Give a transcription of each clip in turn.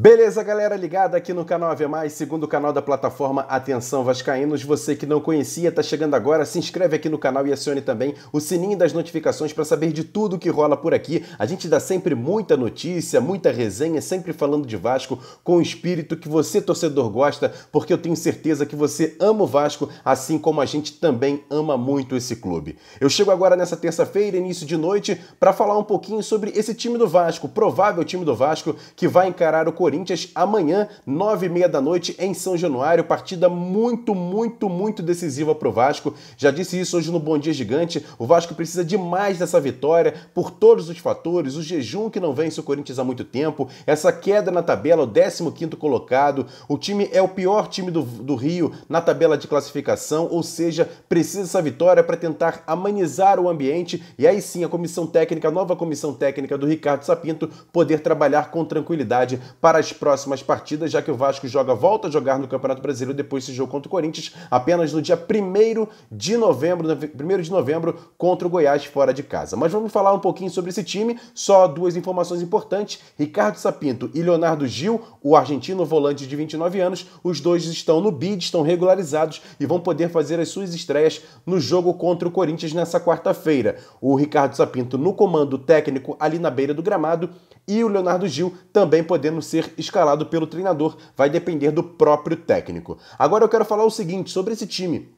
Beleza, galera ligada aqui no canal AV Mais, segundo canal da plataforma Atenção Vascaínos. Você que não conhecia, está chegando agora, se inscreve aqui no canal e acione também o sininho das notificações para saber de tudo que rola por aqui. A gente dá sempre muita notícia, muita resenha, sempre falando de Vasco com o espírito que você torcedor gosta, porque eu tenho certeza que você ama o Vasco, assim como a gente também ama muito esse clube. Eu chego agora nessa terça-feira, início de noite, para falar um pouquinho sobre esse time do Vasco, provável time do Vasco que vai encarar o Corinthians amanhã, nove e meia da noite, em São Januário. Partida muito, muito, muito decisiva para o Vasco. Já disse isso hoje no Bom Dia Gigante. O Vasco precisa demais dessa vitória por todos os fatores. O jejum que não vence o Corinthians há muito tempo, essa queda na tabela, o 15 colocado. O time é o pior time do, do Rio na tabela de classificação, ou seja, precisa dessa vitória para tentar amenizar o ambiente e aí sim a comissão técnica, a nova comissão técnica do Ricardo Sapinto, poder trabalhar com tranquilidade para para as próximas partidas, já que o Vasco joga, volta a jogar no Campeonato Brasileiro depois desse jogo contra o Corinthians, apenas no dia 1 de novembro, 1 de novembro, contra o Goiás fora de casa. Mas vamos falar um pouquinho sobre esse time, só duas informações importantes. Ricardo Sapinto e Leonardo Gil, o argentino volante de 29 anos, os dois estão no bid, estão regularizados e vão poder fazer as suas estreias no jogo contra o Corinthians nessa quarta-feira. O Ricardo Sapinto no comando técnico ali na beira do gramado e o Leonardo Gil também podendo ser escalado pelo treinador, vai depender do próprio técnico. Agora eu quero falar o seguinte sobre esse time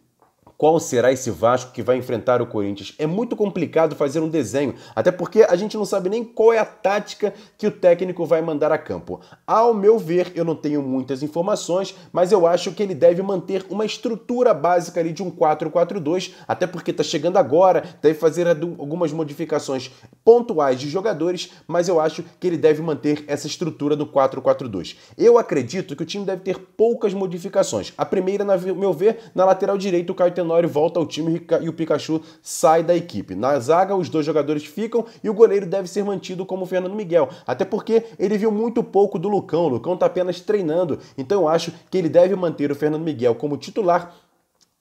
qual será esse Vasco que vai enfrentar o Corinthians. É muito complicado fazer um desenho, até porque a gente não sabe nem qual é a tática que o técnico vai mandar a campo. Ao meu ver, eu não tenho muitas informações, mas eu acho que ele deve manter uma estrutura básica ali de um 4-4-2, até porque está chegando agora, deve fazer algumas modificações pontuais de jogadores, mas eu acho que ele deve manter essa estrutura do 4-4-2. Eu acredito que o time deve ter poucas modificações. A primeira, no meu ver, na lateral direita, o Caetano Tenório volta ao time e o Pikachu sai da equipe. Na zaga, os dois jogadores ficam e o goleiro deve ser mantido como o Fernando Miguel, até porque ele viu muito pouco do Lucão. O Lucão está apenas treinando, então eu acho que ele deve manter o Fernando Miguel como titular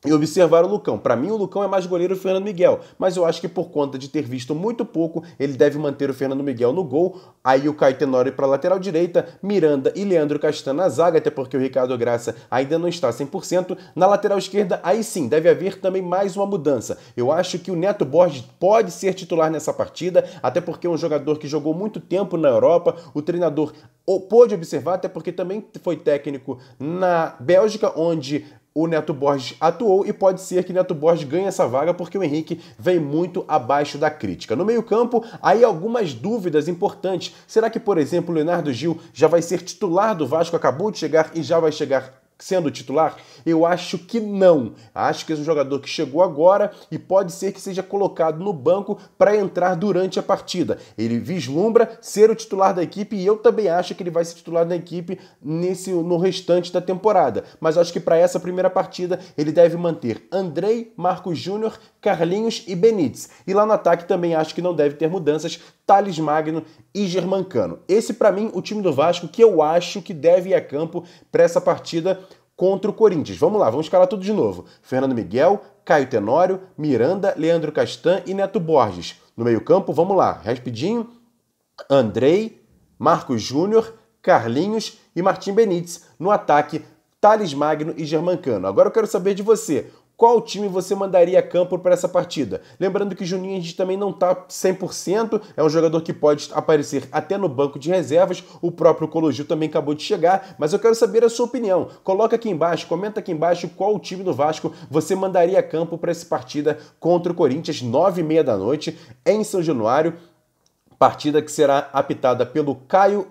e observar o Lucão. Para mim, o Lucão é mais goleiro que o Fernando Miguel, mas eu acho que por conta de ter visto muito pouco, ele deve manter o Fernando Miguel no gol. Aí o Caio Tenório para lateral direita, Miranda e Leandro Castan na zaga, até porque o Ricardo Graça ainda não está 100%. Na lateral esquerda, aí sim, deve haver também mais uma mudança. Eu acho que o Neto Borges pode ser titular nessa partida, até porque é um jogador que jogou muito tempo na Europa, o treinador pôde observar, até porque também foi técnico na Bélgica, onde o Neto Borges atuou e pode ser que Neto Borges ganhe essa vaga porque o Henrique vem muito abaixo da crítica. No meio-campo, aí algumas dúvidas importantes. Será que, por exemplo, o Leonardo Gil já vai ser titular do Vasco, acabou de chegar e já vai chegar sendo titular? Eu acho que não. Acho que é um jogador que chegou agora e pode ser que seja colocado no banco para entrar durante a partida. Ele vislumbra ser o titular da equipe e eu também acho que ele vai ser titular da equipe nesse no restante da temporada. Mas acho que para essa primeira partida ele deve manter Andrei, Marcos Júnior, Carlinhos e Benítez. E lá no ataque também acho que não deve ter mudanças, Thales Magno e Germancano. Esse para mim o time do Vasco que eu acho que deve ir a campo para essa partida contra o Corinthians. Vamos lá, vamos escalar tudo de novo. Fernando Miguel, Caio Tenório, Miranda, Leandro Castan e Neto Borges. No meio-campo, vamos lá, rapidinho. Andrei, Marcos Júnior, Carlinhos e Martim Benítez. No ataque, Thales Magno e Germancano. Agora eu quero saber de você qual time você mandaria a campo para essa partida. Lembrando que Juninho a gente também não está 100%, é um jogador que pode aparecer até no banco de reservas, o próprio Cologio também acabou de chegar, mas eu quero saber a sua opinião. Coloca aqui embaixo, comenta aqui embaixo qual time do Vasco você mandaria a campo para essa partida contra o Corinthians, 9h30 da noite, em São Januário, partida que será apitada pelo Caio...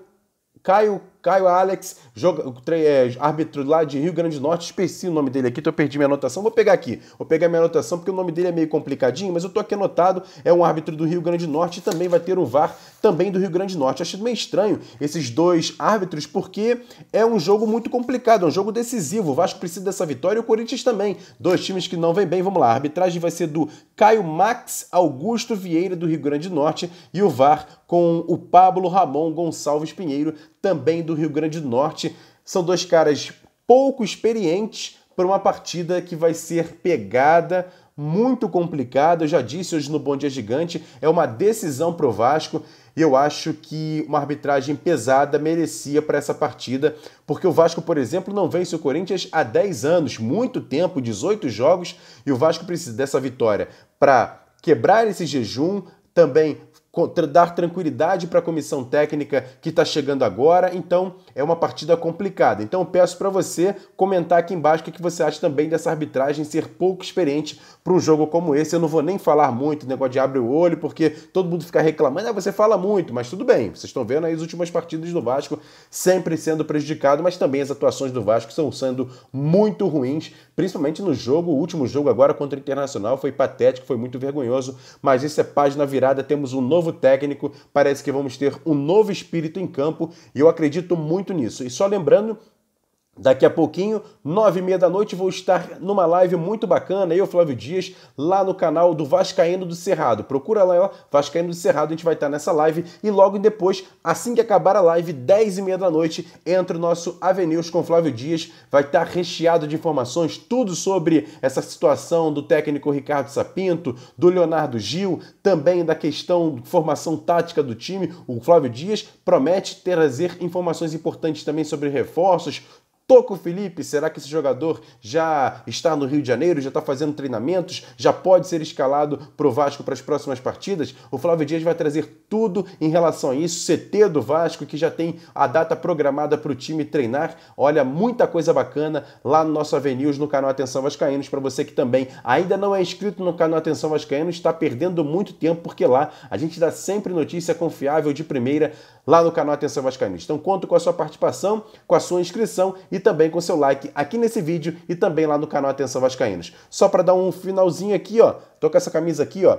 Caio Caio Alex, joga, é, árbitro lá de Rio Grande do Norte, esqueci o nome dele aqui, então eu perdi minha anotação. Vou pegar aqui, vou pegar minha anotação porque o nome dele é meio complicadinho, mas eu tô aqui anotado. É um árbitro do Rio Grande do Norte e também vai ter um VAR também do Rio Grande do Norte. achei meio estranho esses dois árbitros porque é um jogo muito complicado, é um jogo decisivo. O Vasco precisa dessa vitória e o Corinthians também. Dois times que não vêm bem. Vamos lá, a arbitragem vai ser do Caio Max Augusto Vieira do Rio Grande do Norte e o VAR com o Pablo Ramon Gonçalves Pinheiro também do Rio Grande do Norte. São dois caras pouco experientes para uma partida que vai ser pegada, muito complicada. Eu já disse hoje no Bom Dia Gigante, é uma decisão pro Vasco eu acho que uma arbitragem pesada merecia para essa partida, porque o Vasco, por exemplo, não vence o Corinthians há 10 anos, muito tempo, 18 jogos, e o Vasco precisa dessa vitória para quebrar esse jejum, também dar tranquilidade para a comissão técnica que está chegando agora. Então, é uma partida complicada. Então, peço para você comentar aqui embaixo o que você acha também dessa arbitragem ser pouco experiente para um jogo como esse. Eu não vou nem falar muito, negócio de abre o olho, porque todo mundo fica reclamando, ah, você fala muito, mas tudo bem. Vocês estão vendo aí as últimas partidas do Vasco sempre sendo prejudicado, mas também as atuações do Vasco estão sendo muito ruins principalmente no jogo, o último jogo agora contra o Internacional foi patético, foi muito vergonhoso, mas isso é página virada, temos um novo técnico, parece que vamos ter um novo espírito em campo e eu acredito muito nisso. E só lembrando Daqui a pouquinho, nove e meia da noite, vou estar numa live muito bacana, eu, Flávio Dias, lá no canal do Vascaíno do Cerrado. Procura lá, Vascaíno do Cerrado, a gente vai estar nessa live. E logo depois, assim que acabar a live, dez e meia da noite, entra o nosso Avenues com Flávio Dias. Vai estar recheado de informações, tudo sobre essa situação do técnico Ricardo Sapinto, do Leonardo Gil, também da questão de formação tática do time. O Flávio Dias promete trazer informações importantes também sobre reforços, Toco Felipe, será que esse jogador já está no Rio de Janeiro, já está fazendo treinamentos, já pode ser escalado para o Vasco para as próximas partidas? O Flávio Dias vai trazer tudo em relação a isso. CT do Vasco, que já tem a data programada para o time treinar. Olha, muita coisa bacana lá no nosso Avenues, no canal Atenção Vascaínos. Para você que também ainda não é inscrito no canal Atenção Vascaínos, está perdendo muito tempo, porque lá a gente dá sempre notícia confiável de primeira lá no canal Atenção Vascaínos. Então conto com a sua participação, com a sua inscrição e também com o seu like aqui nesse vídeo e também lá no canal Atenção Vascaínos. Só para dar um finalzinho aqui, ó, tô com essa camisa aqui, ó,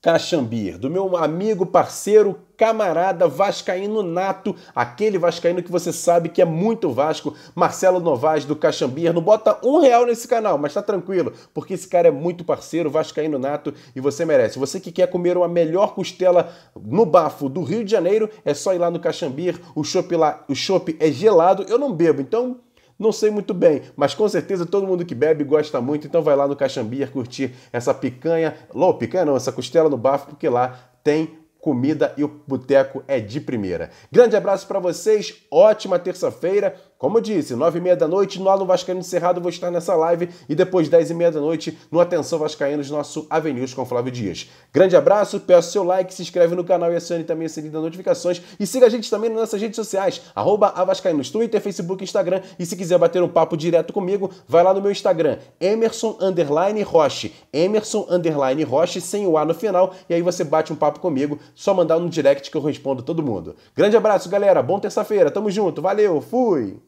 Caxambir, do meu amigo, parceiro, camarada vascaíno nato, aquele vascaíno que você sabe que é muito vasco, Marcelo Novaes do Caxambir. Não bota um real nesse canal, mas tá tranquilo, porque esse cara é muito parceiro, vascaíno nato e você merece. Você que quer comer uma melhor costela no bafo do Rio de Janeiro, é só ir lá no Caxambir, o chopp lá, o chopp é gelado, eu não bebo, então não sei muito bem, mas com certeza todo mundo que bebe gosta muito, então vai lá no Caxambier curtir essa picanha, lou picanha não, essa costela no bafo, porque lá tem comida e o boteco é de primeira. Grande abraço para vocês, ótima terça-feira. Como eu disse, 9 e meia da noite no Alô Vascaíno Cerrado vou estar nessa live e depois 10 e meia da noite no Atenção Vascaínos, nosso Avenues com Flávio Dias. Grande abraço, peço seu like, se inscreve no canal e acione também o sininho das notificações e siga a gente também nas nossas redes sociais, arroba Avascaínos, Twitter, Facebook, Instagram e se quiser bater um papo direto comigo, vai lá no meu Instagram, Emerson Underline Roche, Emerson Underline Roche, sem o A no final, e aí você bate um papo comigo, só mandar no direct que eu respondo todo mundo. Grande abraço, galera, bom terça-feira, tamo junto, valeu, fui!